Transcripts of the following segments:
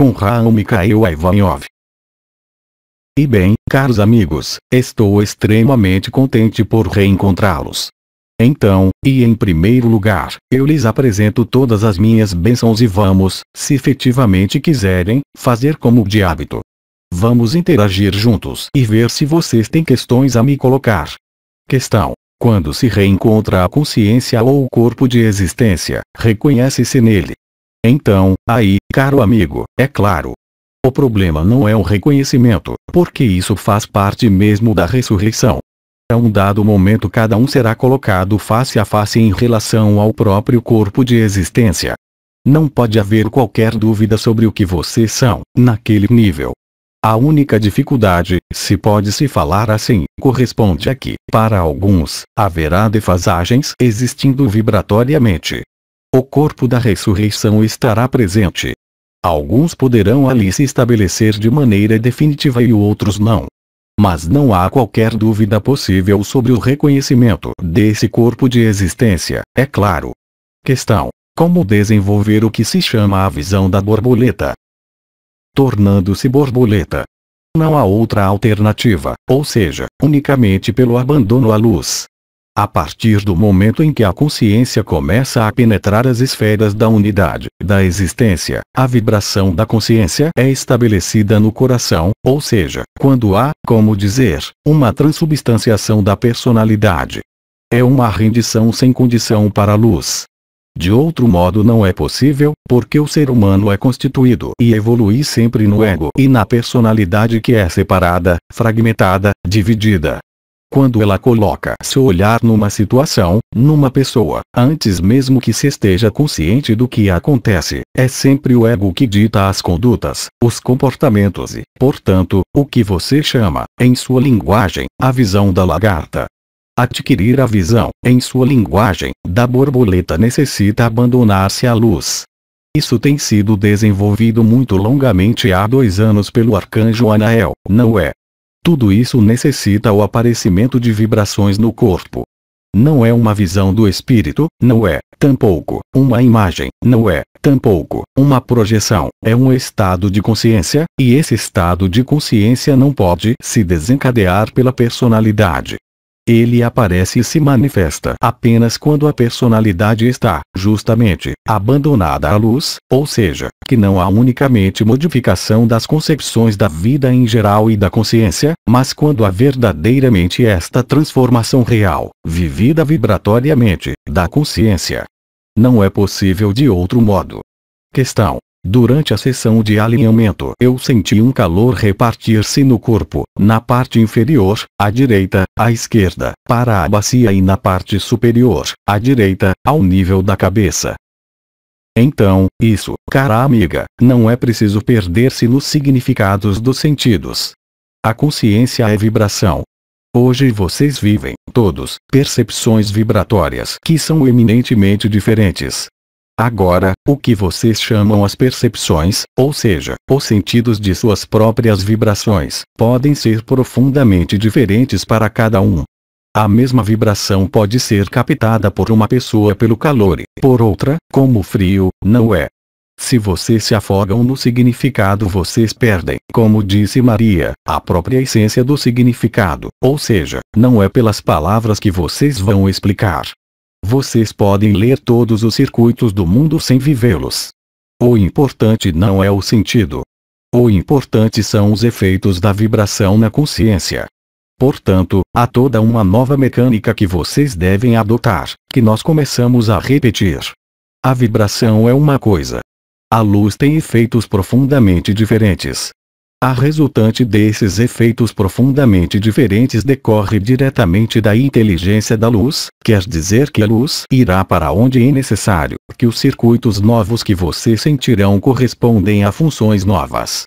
com Raul Mikhail Ivanov. E bem, caros amigos, estou extremamente contente por reencontrá-los. Então, e em primeiro lugar, eu lhes apresento todas as minhas bênçãos e vamos, se efetivamente quiserem, fazer como de hábito. Vamos interagir juntos e ver se vocês têm questões a me colocar. Questão. Quando se reencontra a consciência ou o corpo de existência, reconhece-se nele então, aí, caro amigo, é claro. O problema não é o reconhecimento, porque isso faz parte mesmo da ressurreição. A um dado momento cada um será colocado face a face em relação ao próprio corpo de existência. Não pode haver qualquer dúvida sobre o que vocês são, naquele nível. A única dificuldade, se pode se falar assim, corresponde a que, para alguns, haverá defasagens existindo vibratoriamente, o corpo da ressurreição estará presente. Alguns poderão ali se estabelecer de maneira definitiva e outros não. Mas não há qualquer dúvida possível sobre o reconhecimento desse corpo de existência, é claro. Questão: Como desenvolver o que se chama a visão da borboleta? Tornando-se borboleta. Não há outra alternativa, ou seja, unicamente pelo abandono à luz, a partir do momento em que a consciência começa a penetrar as esferas da unidade da existência, a vibração da consciência é estabelecida no coração, ou seja, quando há, como dizer, uma transubstanciação da personalidade. É uma rendição sem condição para a luz. De outro modo não é possível, porque o ser humano é constituído e evolui sempre no ego e na personalidade que é separada, fragmentada, dividida, quando ela coloca seu olhar numa situação, numa pessoa, antes mesmo que se esteja consciente do que acontece, é sempre o ego que dita as condutas, os comportamentos e, portanto, o que você chama, em sua linguagem, a visão da lagarta. Adquirir a visão, em sua linguagem, da borboleta necessita abandonar-se à luz. Isso tem sido desenvolvido muito longamente há dois anos pelo arcanjo Anael, não é? Tudo isso necessita o aparecimento de vibrações no corpo. Não é uma visão do espírito, não é, tampouco, uma imagem, não é, tampouco, uma projeção, é um estado de consciência, e esse estado de consciência não pode se desencadear pela personalidade, ele aparece e se manifesta apenas quando a personalidade está, justamente, abandonada à luz, ou seja, que não há unicamente modificação das concepções da vida em geral e da consciência, mas quando há verdadeiramente esta transformação real, vivida vibratoriamente, da consciência. Não é possível de outro modo. Questão Durante a sessão de alinhamento, eu senti um calor repartir-se no corpo, na parte inferior, à direita, à esquerda, para a bacia e na parte superior, à direita, ao nível da cabeça. Então, isso, cara amiga, não é preciso perder-se nos significados dos sentidos. A consciência é vibração. Hoje vocês vivem, todos, percepções vibratórias que são eminentemente diferentes, Agora, o que vocês chamam as percepções, ou seja, os sentidos de suas próprias vibrações, podem ser profundamente diferentes para cada um. A mesma vibração pode ser captada por uma pessoa pelo calor e, por outra, como frio, não é. Se vocês se afogam no significado vocês perdem, como disse Maria, a própria essência do significado, ou seja, não é pelas palavras que vocês vão explicar, vocês podem ler todos os circuitos do mundo sem vivê-los. O importante não é o sentido. O importante são os efeitos da vibração na consciência. Portanto, há toda uma nova mecânica que vocês devem adotar, que nós começamos a repetir. A vibração é uma coisa. A luz tem efeitos profundamente diferentes, a resultante desses efeitos profundamente diferentes decorre diretamente da inteligência da luz, quer dizer que a luz irá para onde é necessário, que os circuitos novos que você sentirão correspondem a funções novas.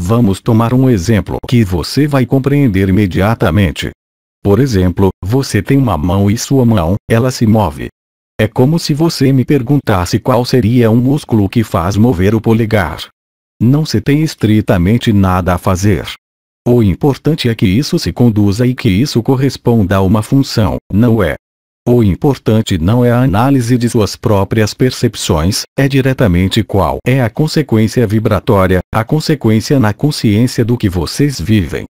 Vamos tomar um exemplo que você vai compreender imediatamente. Por exemplo, você tem uma mão e sua mão, ela se move. É como se você me perguntasse qual seria um músculo que faz mover o polegar não se tem estritamente nada a fazer. O importante é que isso se conduza e que isso corresponda a uma função, não é? O importante não é a análise de suas próprias percepções, é diretamente qual é a consequência vibratória, a consequência na consciência do que vocês vivem.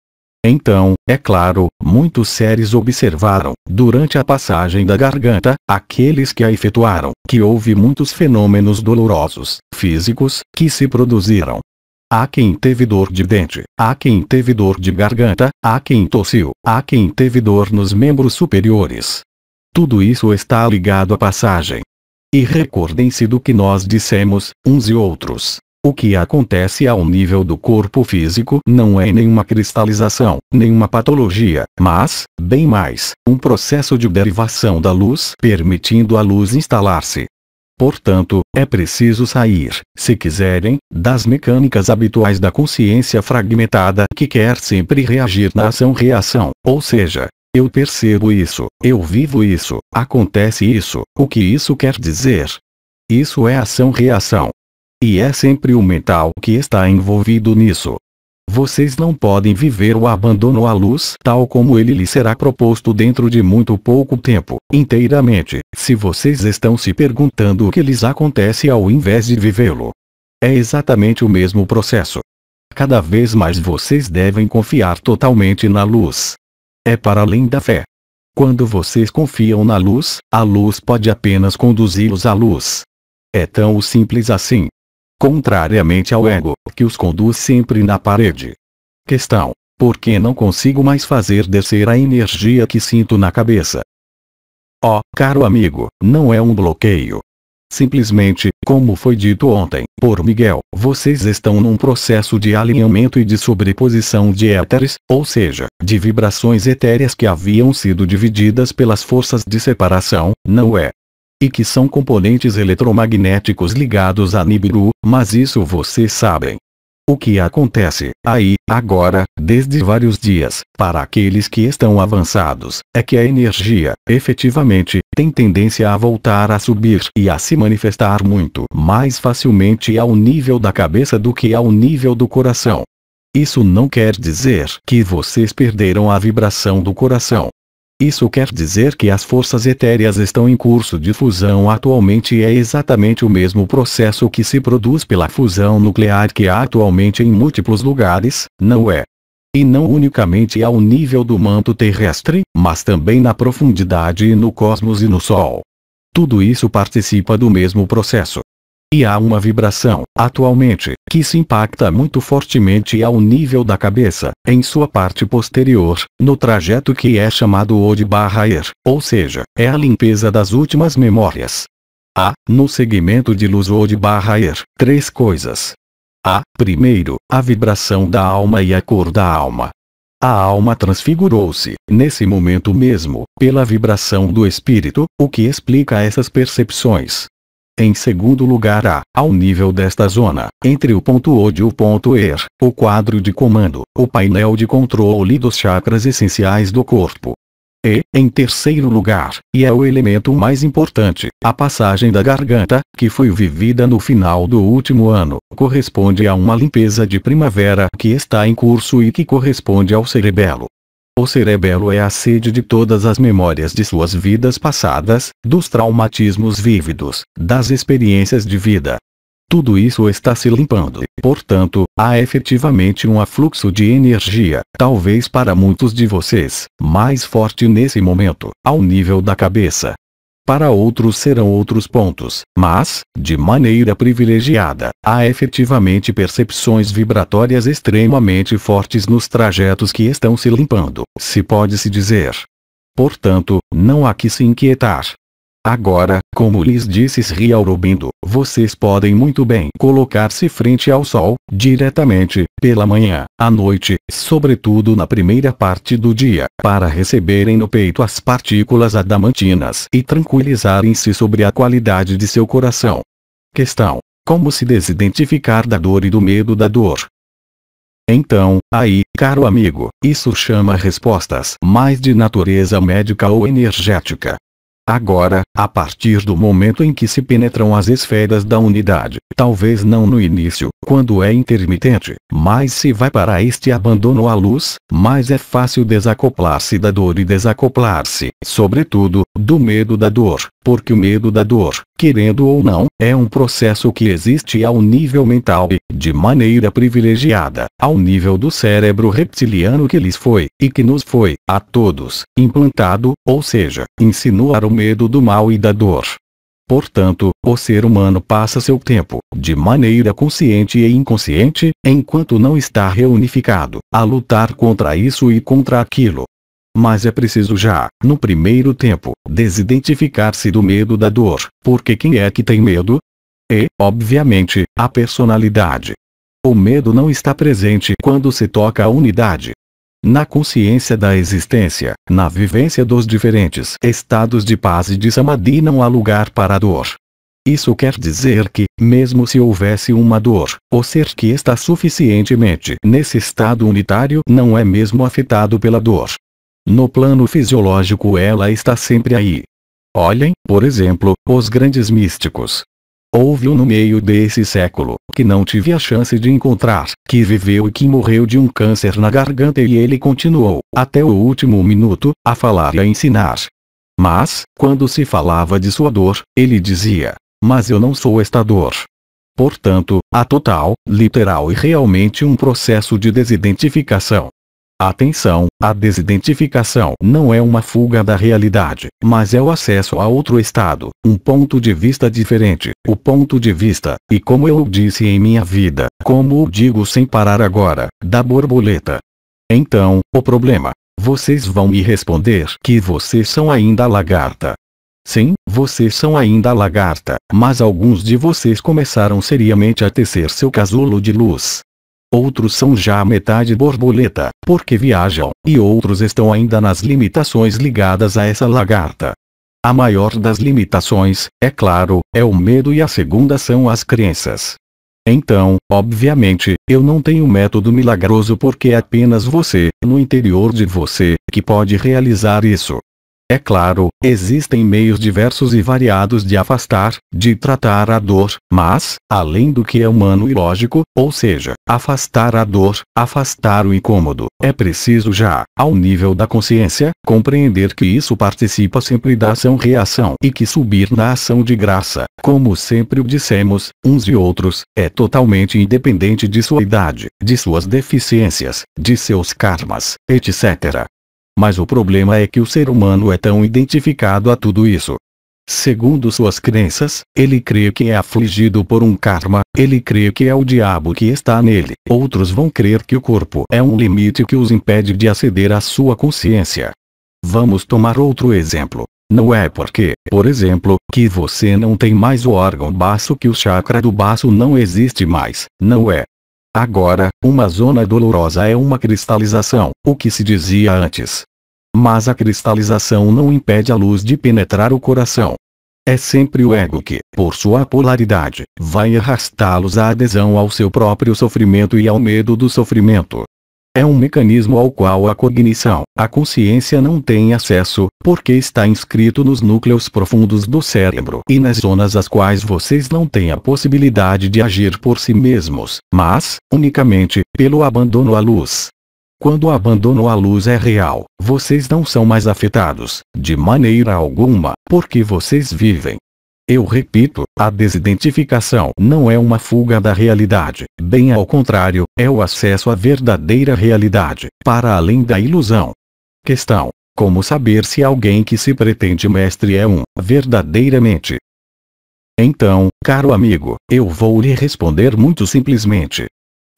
Então, é claro, muitos seres observaram, durante a passagem da garganta, aqueles que a efetuaram, que houve muitos fenômenos dolorosos, físicos, que se produziram. Há quem teve dor de dente, há quem teve dor de garganta, há quem tossiu, há quem teve dor nos membros superiores. Tudo isso está ligado à passagem. E recordem-se do que nós dissemos, uns e outros, o que acontece ao nível do corpo físico não é nenhuma cristalização, nenhuma patologia, mas, bem mais, um processo de derivação da luz permitindo a luz instalar-se. Portanto, é preciso sair, se quiserem, das mecânicas habituais da consciência fragmentada que quer sempre reagir na ação-reação, ou seja, eu percebo isso, eu vivo isso, acontece isso, o que isso quer dizer? Isso é ação-reação, e é sempre o mental que está envolvido nisso. Vocês não podem viver o abandono à luz tal como ele lhe será proposto dentro de muito pouco tempo, inteiramente, se vocês estão se perguntando o que lhes acontece ao invés de vivê-lo. É exatamente o mesmo processo. Cada vez mais vocês devem confiar totalmente na luz. É para além da fé. Quando vocês confiam na luz, a luz pode apenas conduzi-los à luz. É tão simples assim contrariamente ao ego, que os conduz sempre na parede. Questão: por que não consigo mais fazer descer a energia que sinto na cabeça? Ó, oh, caro amigo, não é um bloqueio. Simplesmente, como foi dito ontem, por Miguel, vocês estão num processo de alinhamento e de sobreposição de éteres, ou seja, de vibrações etéreas que haviam sido divididas pelas forças de separação, não é e que são componentes eletromagnéticos ligados a Nibiru, mas isso vocês sabem. O que acontece, aí, agora, desde vários dias, para aqueles que estão avançados, é que a energia, efetivamente, tem tendência a voltar a subir e a se manifestar muito mais facilmente ao nível da cabeça do que ao nível do coração. Isso não quer dizer que vocês perderam a vibração do coração, isso quer dizer que as forças etéreas estão em curso de fusão atualmente e é exatamente o mesmo processo que se produz pela fusão nuclear que há atualmente em múltiplos lugares, não é? E não unicamente ao nível do manto terrestre, mas também na profundidade e no cosmos e no Sol. Tudo isso participa do mesmo processo. E há uma vibração, atualmente, que se impacta muito fortemente ao nível da cabeça, em sua parte posterior, no trajeto que é chamado barra er, ou seja, é a limpeza das últimas memórias. Há, no segmento de luz barra er, três coisas. Há, primeiro, a vibração da alma e a cor da alma. A alma transfigurou-se, nesse momento mesmo, pela vibração do espírito, o que explica essas percepções. Em segundo lugar há, ao nível desta zona, entre o ponto O e o ponto ER, o quadro de comando, o painel de controle dos chakras essenciais do corpo. E, em terceiro lugar, e é o elemento mais importante, a passagem da garganta, que foi vivida no final do último ano, corresponde a uma limpeza de primavera que está em curso e que corresponde ao cerebelo. O cerebelo é a sede de todas as memórias de suas vidas passadas, dos traumatismos vívidos, das experiências de vida. Tudo isso está se limpando, portanto, há efetivamente um afluxo de energia, talvez para muitos de vocês, mais forte nesse momento, ao nível da cabeça, para outros serão outros pontos, mas, de maneira privilegiada, há efetivamente percepções vibratórias extremamente fortes nos trajetos que estão se limpando, se pode se dizer. Portanto, não há que se inquietar, Agora, como lhes disse Sri Aurobindo, vocês podem muito bem colocar-se frente ao sol, diretamente, pela manhã, à noite, sobretudo na primeira parte do dia, para receberem no peito as partículas adamantinas e tranquilizarem-se sobre a qualidade de seu coração. Questão. Como se desidentificar da dor e do medo da dor? Então, aí, caro amigo, isso chama respostas mais de natureza médica ou energética, Agora, a partir do momento em que se penetram as esferas da unidade, talvez não no início, quando é intermitente, mas se vai para este abandono à luz, mais é fácil desacoplar-se da dor e desacoplar-se, sobretudo, do medo da dor, porque o medo da dor, querendo ou não, é um processo que existe ao nível mental e, de maneira privilegiada, ao nível do cérebro reptiliano que lhes foi, e que nos foi, a todos, implantado, ou seja, insinuar o medo do mal e da dor. Portanto, o ser humano passa seu tempo, de maneira consciente e inconsciente, enquanto não está reunificado, a lutar contra isso e contra aquilo, mas é preciso já, no primeiro tempo, desidentificar-se do medo da dor, porque quem é que tem medo? É, obviamente, a personalidade. O medo não está presente quando se toca a unidade. Na consciência da existência, na vivência dos diferentes estados de paz e de samadhi não há lugar para a dor. Isso quer dizer que, mesmo se houvesse uma dor, o ser que está suficientemente nesse estado unitário não é mesmo afetado pela dor, no plano fisiológico ela está sempre aí. Olhem, por exemplo, os grandes místicos. Houve um no meio desse século, que não tive a chance de encontrar, que viveu e que morreu de um câncer na garganta e ele continuou, até o último minuto, a falar e a ensinar. Mas, quando se falava de sua dor, ele dizia, mas eu não sou esta dor. Portanto, há total, literal e realmente um processo de desidentificação, Atenção, a desidentificação não é uma fuga da realidade, mas é o acesso a outro estado, um ponto de vista diferente, o ponto de vista, e como eu disse em minha vida, como o digo sem parar agora, da borboleta. Então, o problema. Vocês vão me responder que vocês são ainda lagarta. Sim, vocês são ainda lagarta, mas alguns de vocês começaram seriamente a tecer seu casulo de luz outros são já metade borboleta, porque viajam, e outros estão ainda nas limitações ligadas a essa lagarta. A maior das limitações, é claro, é o medo e a segunda são as crenças. Então, obviamente, eu não tenho método milagroso porque é apenas você, no interior de você, que pode realizar isso. É claro, existem meios diversos e variados de afastar, de tratar a dor, mas, além do que é humano e lógico, ou seja, afastar a dor, afastar o incômodo, é preciso já, ao nível da consciência, compreender que isso participa sempre da ação-reação e que subir na ação de graça, como sempre o dissemos, uns e outros, é totalmente independente de sua idade, de suas deficiências, de seus karmas, etc. Mas o problema é que o ser humano é tão identificado a tudo isso. Segundo suas crenças, ele crê que é afligido por um karma, ele crê que é o diabo que está nele. Outros vão crer que o corpo é um limite que os impede de aceder à sua consciência. Vamos tomar outro exemplo. Não é porque, por exemplo, que você não tem mais o órgão baço que o chakra do baço não existe mais, não é. Agora, uma zona dolorosa é uma cristalização, o que se dizia antes, mas a cristalização não impede a luz de penetrar o coração. É sempre o ego que, por sua polaridade, vai arrastá-los à adesão ao seu próprio sofrimento e ao medo do sofrimento. É um mecanismo ao qual a cognição, a consciência não tem acesso, porque está inscrito nos núcleos profundos do cérebro e nas zonas às quais vocês não têm a possibilidade de agir por si mesmos, mas, unicamente, pelo abandono à luz. Quando o abandono à luz é real, vocês não são mais afetados, de maneira alguma, porque vocês vivem. Eu repito, a desidentificação não é uma fuga da realidade, bem ao contrário, é o acesso à verdadeira realidade, para além da ilusão. Questão: Como saber se alguém que se pretende mestre é um, verdadeiramente? Então, caro amigo, eu vou lhe responder muito simplesmente.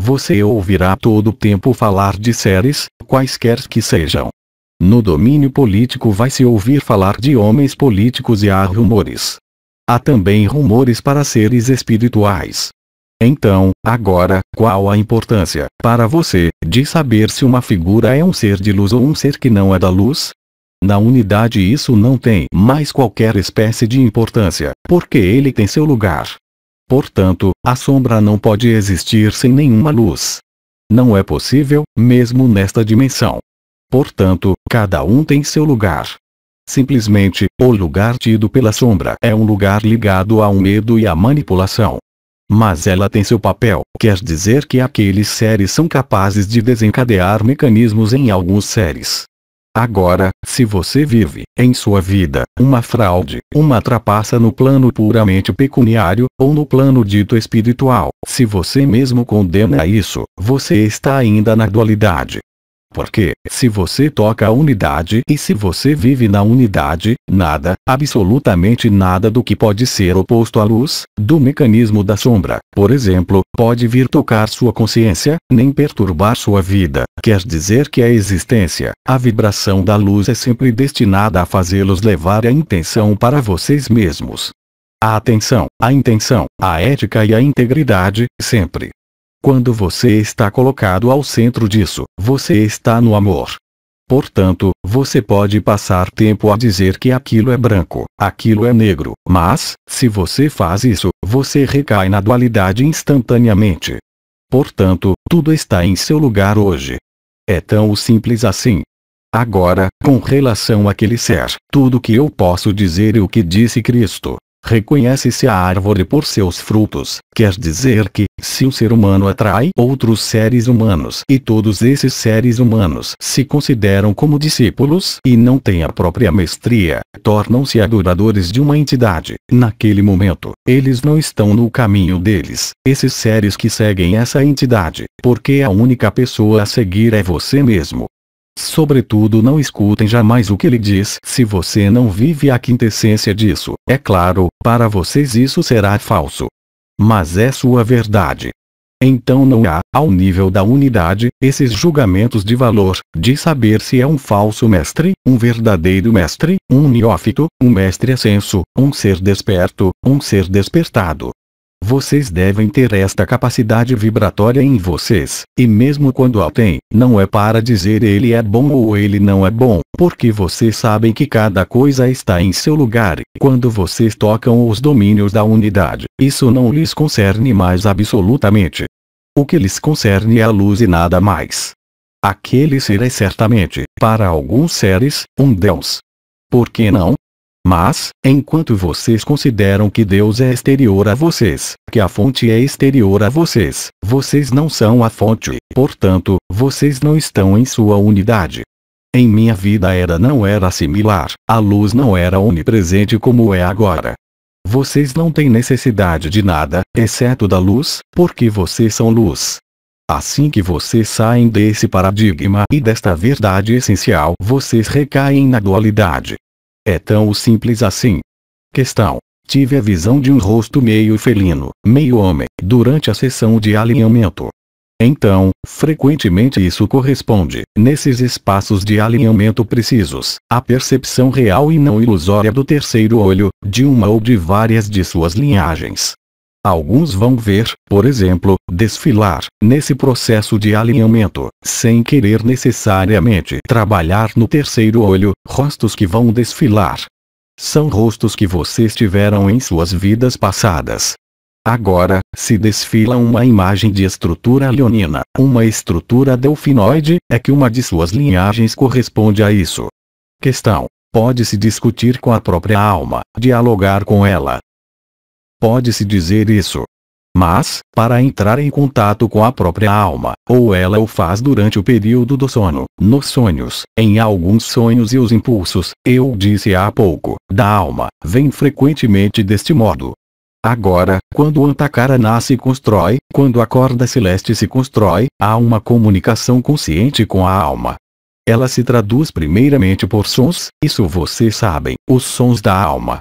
Você ouvirá todo o tempo falar de séries, quaisquer que sejam. No domínio político vai se ouvir falar de homens políticos e há rumores. Há também rumores para seres espirituais. Então, agora, qual a importância, para você, de saber se uma figura é um ser de luz ou um ser que não é da luz? Na unidade isso não tem mais qualquer espécie de importância, porque ele tem seu lugar. Portanto, a sombra não pode existir sem nenhuma luz. Não é possível, mesmo nesta dimensão. Portanto, cada um tem seu lugar. Simplesmente, o lugar tido pela sombra é um lugar ligado ao medo e à manipulação. Mas ela tem seu papel, quer dizer que aqueles seres são capazes de desencadear mecanismos em alguns seres. Agora, se você vive, em sua vida, uma fraude, uma trapaça no plano puramente pecuniário, ou no plano dito espiritual, se você mesmo condena isso, você está ainda na dualidade, porque, se você toca a unidade e se você vive na unidade, nada, absolutamente nada do que pode ser oposto à luz, do mecanismo da sombra, por exemplo, pode vir tocar sua consciência, nem perturbar sua vida. Quer dizer que a existência, a vibração da luz é sempre destinada a fazê-los levar a intenção para vocês mesmos. A atenção, a intenção, a ética e a integridade, sempre, quando você está colocado ao centro disso, você está no amor. Portanto, você pode passar tempo a dizer que aquilo é branco, aquilo é negro, mas, se você faz isso, você recai na dualidade instantaneamente. Portanto, tudo está em seu lugar hoje. É tão simples assim. Agora, com relação àquele ser, tudo que eu posso dizer é o que disse Cristo. Reconhece-se a árvore por seus frutos, quer dizer que, se um ser humano atrai outros seres humanos e todos esses seres humanos se consideram como discípulos e não têm a própria mestria, tornam-se adoradores de uma entidade. Naquele momento, eles não estão no caminho deles, esses seres que seguem essa entidade, porque a única pessoa a seguir é você mesmo. Sobretudo não escutem jamais o que ele diz. Se você não vive a quintessência disso, é claro, para vocês isso será falso. Mas é sua verdade. Então não há, ao nível da unidade, esses julgamentos de valor, de saber se é um falso mestre, um verdadeiro mestre, um neófito, um mestre ascenso, um ser desperto, um ser despertado, vocês devem ter esta capacidade vibratória em vocês, e mesmo quando a têm, não é para dizer ele é bom ou ele não é bom, porque vocês sabem que cada coisa está em seu lugar, quando vocês tocam os domínios da unidade, isso não lhes concerne mais absolutamente. O que lhes concerne é a luz e nada mais. Aquele ser é certamente, para alguns seres, um Deus. Por que não? Mas, enquanto vocês consideram que Deus é exterior a vocês, que a fonte é exterior a vocês, vocês não são a fonte, portanto, vocês não estão em sua unidade. Em minha vida era não era similar, a luz não era onipresente como é agora. Vocês não têm necessidade de nada, exceto da luz, porque vocês são luz. Assim que vocês saem desse paradigma e desta verdade essencial, vocês recaem na dualidade. É tão simples assim. Questão. Tive a visão de um rosto meio felino, meio homem, durante a sessão de alinhamento. Então, frequentemente isso corresponde, nesses espaços de alinhamento precisos, à percepção real e não ilusória do terceiro olho, de uma ou de várias de suas linhagens. Alguns vão ver, por exemplo, desfilar, nesse processo de alinhamento, sem querer necessariamente trabalhar no terceiro olho, rostos que vão desfilar. São rostos que vocês tiveram em suas vidas passadas. Agora, se desfila uma imagem de estrutura leonina, uma estrutura delfinoide, é que uma de suas linhagens corresponde a isso. Questão: Pode-se discutir com a própria alma, dialogar com ela, Pode-se dizer isso. Mas, para entrar em contato com a própria alma, ou ela o faz durante o período do sono, nos sonhos, em alguns sonhos e os impulsos, eu disse há pouco, da alma, vem frequentemente deste modo. Agora, quando o Antakaraná se constrói, quando a corda celeste se constrói, há uma comunicação consciente com a alma. Ela se traduz primeiramente por sons, isso vocês sabem, os sons da alma,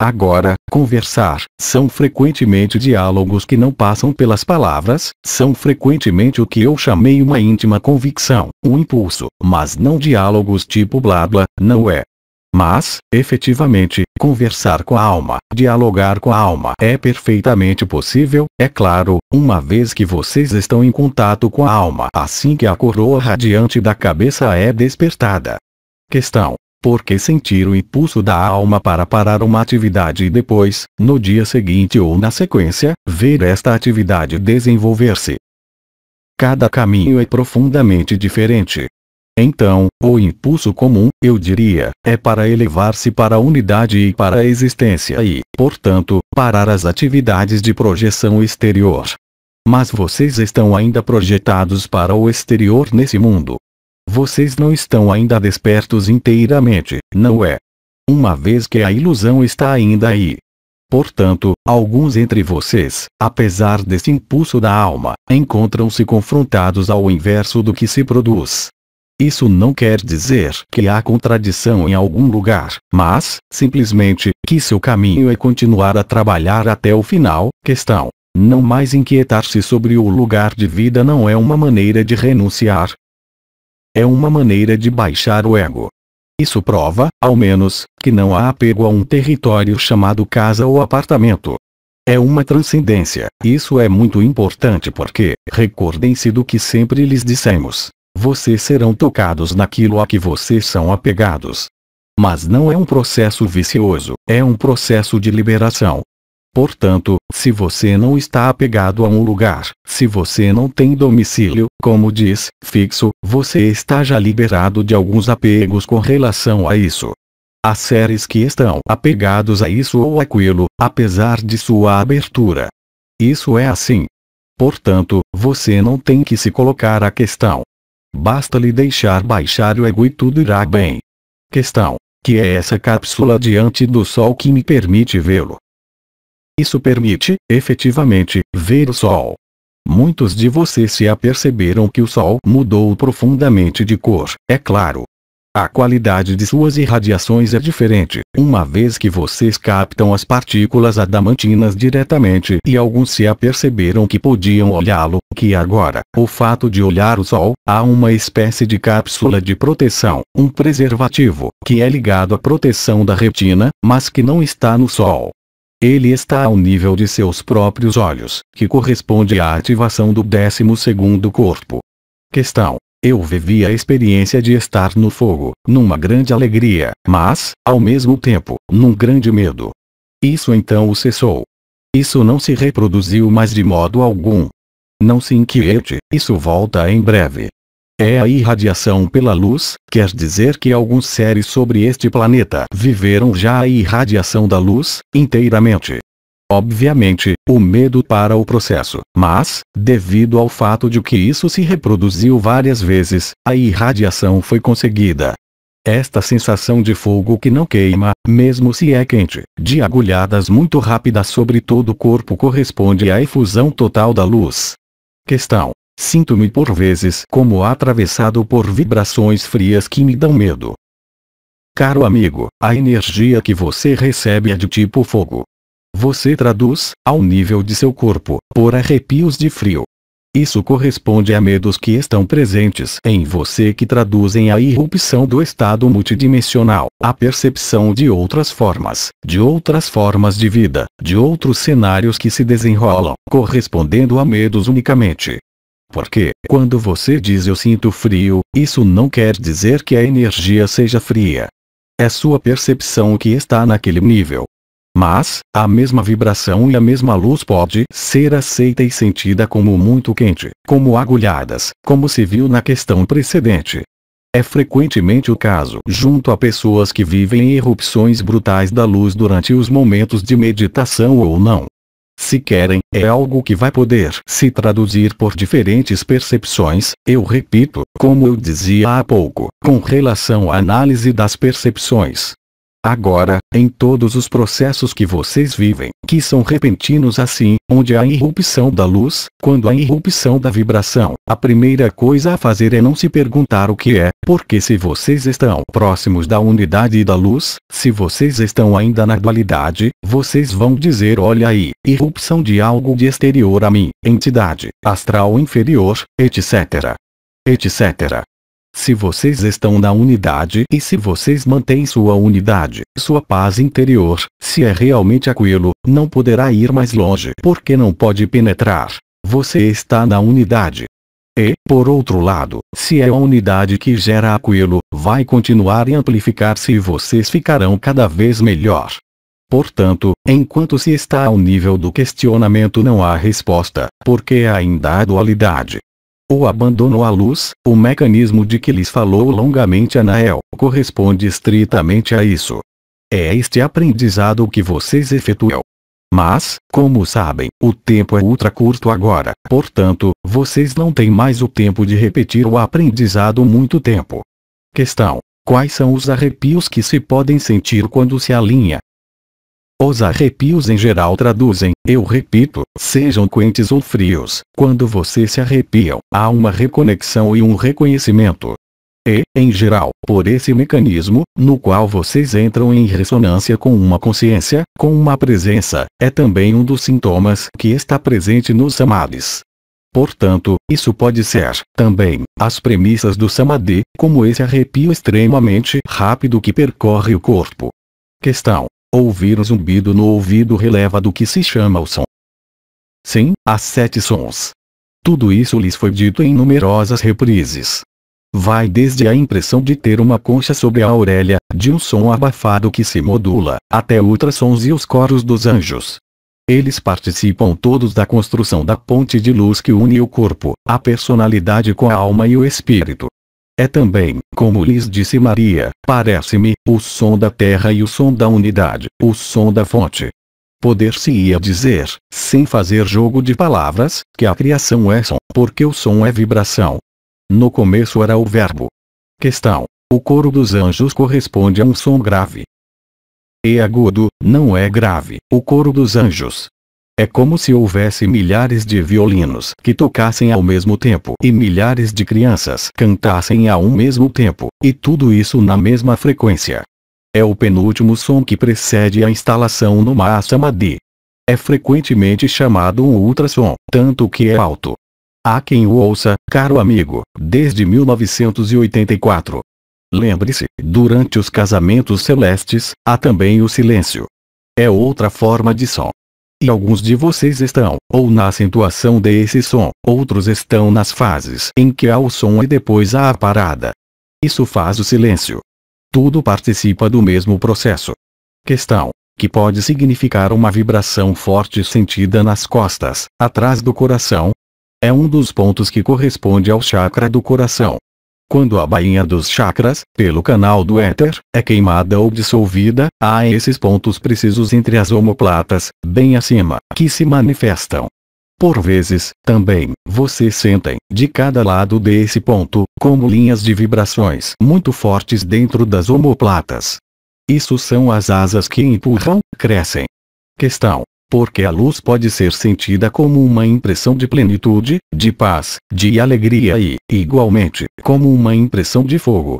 Agora, conversar, são frequentemente diálogos que não passam pelas palavras, são frequentemente o que eu chamei uma íntima convicção, um impulso, mas não diálogos tipo blá blá, não é. Mas, efetivamente, conversar com a alma, dialogar com a alma é perfeitamente possível, é claro, uma vez que vocês estão em contato com a alma assim que a coroa radiante da cabeça é despertada. Questão: porque sentir o impulso da alma para parar uma atividade e depois, no dia seguinte ou na sequência, ver esta atividade desenvolver-se. Cada caminho é profundamente diferente. Então, o impulso comum, eu diria, é para elevar-se para a unidade e para a existência e, portanto, parar as atividades de projeção exterior. Mas vocês estão ainda projetados para o exterior nesse mundo. Vocês não estão ainda despertos inteiramente, não é? Uma vez que a ilusão está ainda aí. Portanto, alguns entre vocês, apesar desse impulso da alma, encontram-se confrontados ao inverso do que se produz. Isso não quer dizer que há contradição em algum lugar, mas, simplesmente, que seu caminho é continuar a trabalhar até o final. Questão. Não mais inquietar-se sobre o lugar de vida não é uma maneira de renunciar, é uma maneira de baixar o ego. Isso prova, ao menos, que não há apego a um território chamado casa ou apartamento. É uma transcendência, isso é muito importante porque, recordem-se do que sempre lhes dissemos. Vocês serão tocados naquilo a que vocês são apegados. Mas não é um processo vicioso, é um processo de liberação, Portanto, se você não está apegado a um lugar, se você não tem domicílio, como diz, fixo, você está já liberado de alguns apegos com relação a isso. Há seres que estão apegados a isso ou aquilo, apesar de sua abertura. Isso é assim. Portanto, você não tem que se colocar a questão. Basta lhe deixar baixar o ego e tudo irá bem. Questão: que é essa cápsula diante do sol que me permite vê-lo? Isso permite, efetivamente, ver o sol. Muitos de vocês se aperceberam que o sol mudou profundamente de cor, é claro. A qualidade de suas irradiações é diferente, uma vez que vocês captam as partículas adamantinas diretamente e alguns se aperceberam que podiam olhá-lo, que agora, o fato de olhar o Sol, há uma espécie de cápsula de proteção, um preservativo, que é ligado à proteção da retina, mas que não está no Sol. Ele está ao nível de seus próprios olhos, que corresponde à ativação do 12 corpo. Questão. Eu vivi a experiência de estar no fogo, numa grande alegria, mas, ao mesmo tempo, num grande medo. Isso então o cessou. Isso não se reproduziu mais de modo algum. Não se inquiete, isso volta em breve. É a irradiação pela luz, quer dizer que alguns seres sobre este planeta viveram já a irradiação da luz, inteiramente. Obviamente, o medo para o processo, mas, devido ao fato de que isso se reproduziu várias vezes, a irradiação foi conseguida. Esta sensação de fogo que não queima, mesmo se é quente, de agulhadas muito rápidas sobre todo o corpo corresponde à efusão total da luz. Questão Sinto-me por vezes como atravessado por vibrações frias que me dão medo. Caro amigo, a energia que você recebe é de tipo fogo. Você traduz, ao nível de seu corpo, por arrepios de frio. Isso corresponde a medos que estão presentes em você que traduzem a irrupção do estado multidimensional, a percepção de outras formas, de outras formas de vida, de outros cenários que se desenrolam, correspondendo a medos unicamente. Porque, quando você diz eu sinto frio, isso não quer dizer que a energia seja fria. É sua percepção que está naquele nível. Mas, a mesma vibração e a mesma luz pode ser aceita e sentida como muito quente, como agulhadas, como se viu na questão precedente. É frequentemente o caso junto a pessoas que vivem erupções brutais da luz durante os momentos de meditação ou não. Se querem, é algo que vai poder se traduzir por diferentes percepções, eu repito, como eu dizia há pouco, com relação à análise das percepções, Agora, em todos os processos que vocês vivem, que são repentinos assim, onde há irrupção da luz, quando há irrupção da vibração, a primeira coisa a fazer é não se perguntar o que é, porque se vocês estão próximos da unidade e da luz, se vocês estão ainda na dualidade, vocês vão dizer olha aí, irrupção de algo de exterior a mim, entidade, astral inferior, etc etc. Se vocês estão na unidade e se vocês mantêm sua unidade, sua paz interior, se é realmente aquilo, não poderá ir mais longe porque não pode penetrar. Você está na unidade. E, por outro lado, se é a unidade que gera aquilo, vai continuar e amplificar-se e vocês ficarão cada vez melhor. Portanto, enquanto se está ao nível do questionamento não há resposta, porque ainda há dualidade ou abandonou a luz, o mecanismo de que lhes falou longamente Anael, corresponde estritamente a isso. É este aprendizado que vocês efetuam. Mas, como sabem, o tempo é ultra curto agora, portanto, vocês não têm mais o tempo de repetir o aprendizado muito tempo. Questão: Quais são os arrepios que se podem sentir quando se alinha, os arrepios em geral traduzem, eu repito, sejam quentes ou frios, quando você se arrepiam, há uma reconexão e um reconhecimento. E, em geral, por esse mecanismo, no qual vocês entram em ressonância com uma consciência, com uma presença, é também um dos sintomas que está presente nos samadhis. Portanto, isso pode ser, também, as premissas do samadhi, como esse arrepio extremamente rápido que percorre o corpo. Questão Ouvir o zumbido no ouvido releva do que se chama o som. Sim, há sete sons. Tudo isso lhes foi dito em numerosas reprises. Vai desde a impressão de ter uma concha sobre a orelha, de um som abafado que se modula, até ultrassons e os coros dos anjos. Eles participam todos da construção da ponte de luz que une o corpo, a personalidade com a alma e o espírito. É também, como lhes disse Maria, parece-me, o som da terra e o som da unidade, o som da fonte. Poder-se-ia dizer, sem fazer jogo de palavras, que a criação é som, porque o som é vibração. No começo era o verbo. Questão. O coro dos anjos corresponde a um som grave. E agudo, não é grave, o coro dos anjos. É como se houvesse milhares de violinos que tocassem ao mesmo tempo e milhares de crianças cantassem ao mesmo tempo, e tudo isso na mesma frequência. É o penúltimo som que precede a instalação no Mahasamadhi. É frequentemente chamado um ultrassom, tanto que é alto. Há quem o ouça, caro amigo, desde 1984. Lembre-se, durante os casamentos celestes, há também o silêncio. É outra forma de som e alguns de vocês estão, ou na acentuação desse som, outros estão nas fases em que há o som e depois há a parada. Isso faz o silêncio. Tudo participa do mesmo processo. Questão que pode significar uma vibração forte sentida nas costas, atrás do coração. É um dos pontos que corresponde ao chakra do coração, quando a bainha dos chakras, pelo canal do éter, é queimada ou dissolvida, há esses pontos precisos entre as omoplatas, bem acima, que se manifestam. Por vezes, também, vocês sentem, de cada lado desse ponto, como linhas de vibrações muito fortes dentro das omoplatas. Isso são as asas que empurram, crescem. Questão porque a luz pode ser sentida como uma impressão de plenitude, de paz, de alegria e, igualmente, como uma impressão de fogo.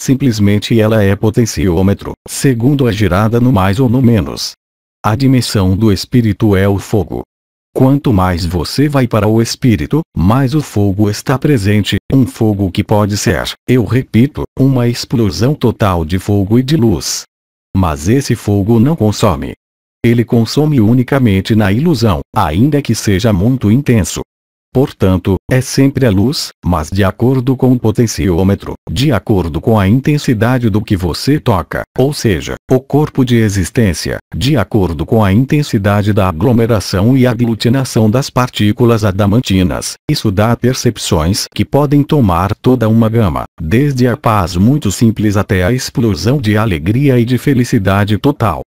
Simplesmente ela é potenciômetro, segundo a girada no mais ou no menos. A dimensão do espírito é o fogo. Quanto mais você vai para o espírito, mais o fogo está presente, um fogo que pode ser, eu repito, uma explosão total de fogo e de luz. Mas esse fogo não consome, ele consome unicamente na ilusão, ainda que seja muito intenso. Portanto, é sempre a luz, mas de acordo com o potenciômetro, de acordo com a intensidade do que você toca, ou seja, o corpo de existência, de acordo com a intensidade da aglomeração e aglutinação das partículas adamantinas, isso dá percepções que podem tomar toda uma gama, desde a paz muito simples até a explosão de alegria e de felicidade total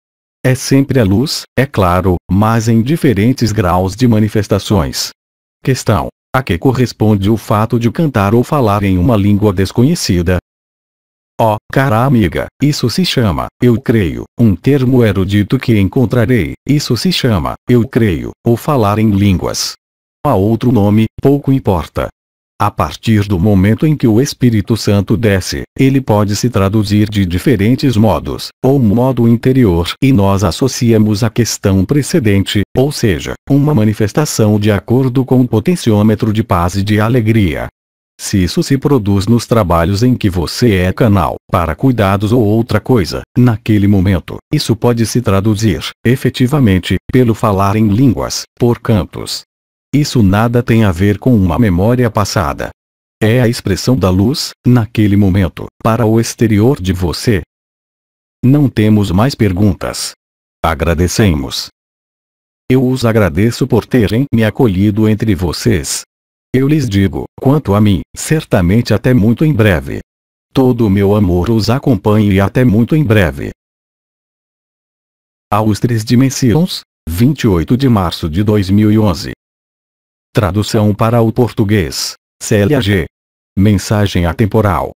é sempre a luz, é claro, mas em diferentes graus de manifestações. Questão: a que corresponde o fato de cantar ou falar em uma língua desconhecida? Oh, cara amiga, isso se chama, eu creio, um termo erudito que encontrarei, isso se chama, eu creio, ou falar em línguas. A outro nome, pouco importa. A partir do momento em que o Espírito Santo desce, ele pode se traduzir de diferentes modos, ou modo interior, e nós associamos a questão precedente, ou seja, uma manifestação de acordo com o potenciômetro de paz e de alegria. Se isso se produz nos trabalhos em que você é canal, para cuidados ou outra coisa, naquele momento, isso pode se traduzir, efetivamente, pelo falar em línguas, por cantos, isso nada tem a ver com uma memória passada. É a expressão da luz, naquele momento, para o exterior de você. Não temos mais perguntas. Agradecemos. Eu os agradeço por terem me acolhido entre vocês. Eu lhes digo, quanto a mim, certamente até muito em breve. Todo o meu amor os acompanhe e até muito em breve. Aos Três Dimensions, 28 de março de 2011. Tradução para o português. CLG. Mensagem atemporal.